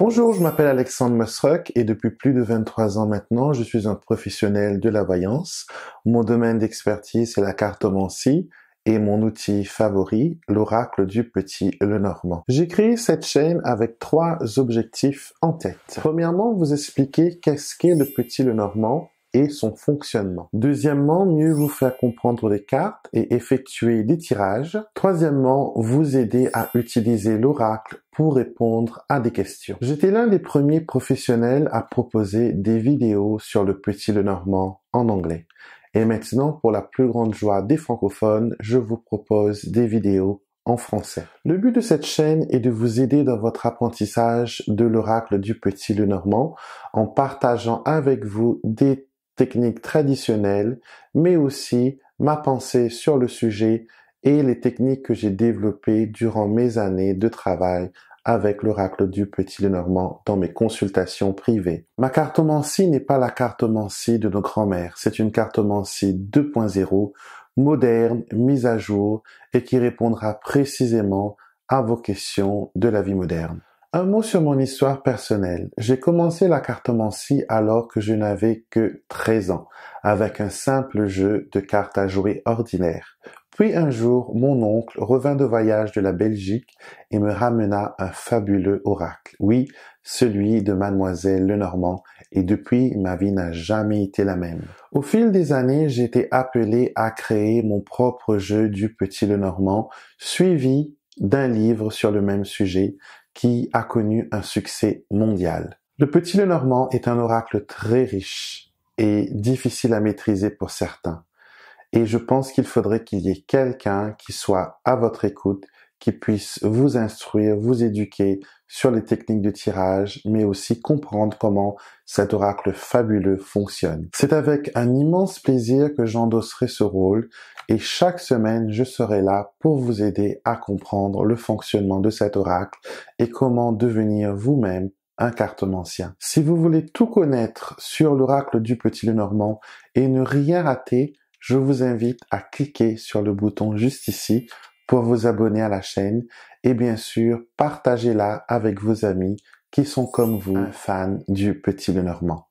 Bonjour, je m'appelle Alexandre Masruck et depuis plus de 23 ans maintenant, je suis un professionnel de la voyance. Mon domaine d'expertise est la cartomancie et mon outil favori, l'oracle du petit Lenormand. J'ai créé cette chaîne avec trois objectifs en tête. Premièrement, vous expliquer qu'est-ce qu'est le petit Lenormand son fonctionnement. Deuxièmement, mieux vous faire comprendre les cartes et effectuer des tirages. Troisièmement, vous aider à utiliser l'oracle pour répondre à des questions. J'étais l'un des premiers professionnels à proposer des vidéos sur le petit le normand en anglais. Et maintenant, pour la plus grande joie des francophones, je vous propose des vidéos en français. Le but de cette chaîne est de vous aider dans votre apprentissage de l'oracle du petit le normand en partageant avec vous des techniques traditionnelles, mais aussi ma pensée sur le sujet et les techniques que j'ai développées durant mes années de travail avec l'oracle du Petit Lenormand dans mes consultations privées. Ma cartomancie n'est pas la cartomancie de nos grands-mères, c'est une cartomancie 2.0, moderne, mise à jour et qui répondra précisément à vos questions de la vie moderne. Un mot sur mon histoire personnelle. J'ai commencé la cartomancie alors que je n'avais que 13 ans, avec un simple jeu de cartes à jouer ordinaire. Puis un jour, mon oncle revint de voyage de la Belgique et me ramena un fabuleux oracle. Oui, celui de mademoiselle Lenormand, et depuis, ma vie n'a jamais été la même. Au fil des années, j'ai été appelé à créer mon propre jeu du petit Lenormand, suivi d'un livre sur le même sujet qui a connu un succès mondial. Le petit Lenormand est un oracle très riche et difficile à maîtriser pour certains. Et je pense qu'il faudrait qu'il y ait quelqu'un qui soit à votre écoute, qui puisse vous instruire, vous éduquer sur les techniques de tirage, mais aussi comprendre comment cet oracle fabuleux fonctionne. C'est avec un immense plaisir que j'endosserai ce rôle et chaque semaine, je serai là pour vous aider à comprendre le fonctionnement de cet oracle et comment devenir vous-même un cartomancien. Si vous voulez tout connaître sur l'oracle du Petit Lenormand et ne rien rater, je vous invite à cliquer sur le bouton juste ici pour vous abonner à la chaîne et bien sûr partagez-la avec vos amis qui sont comme vous ah. fans du Petit Lenormand.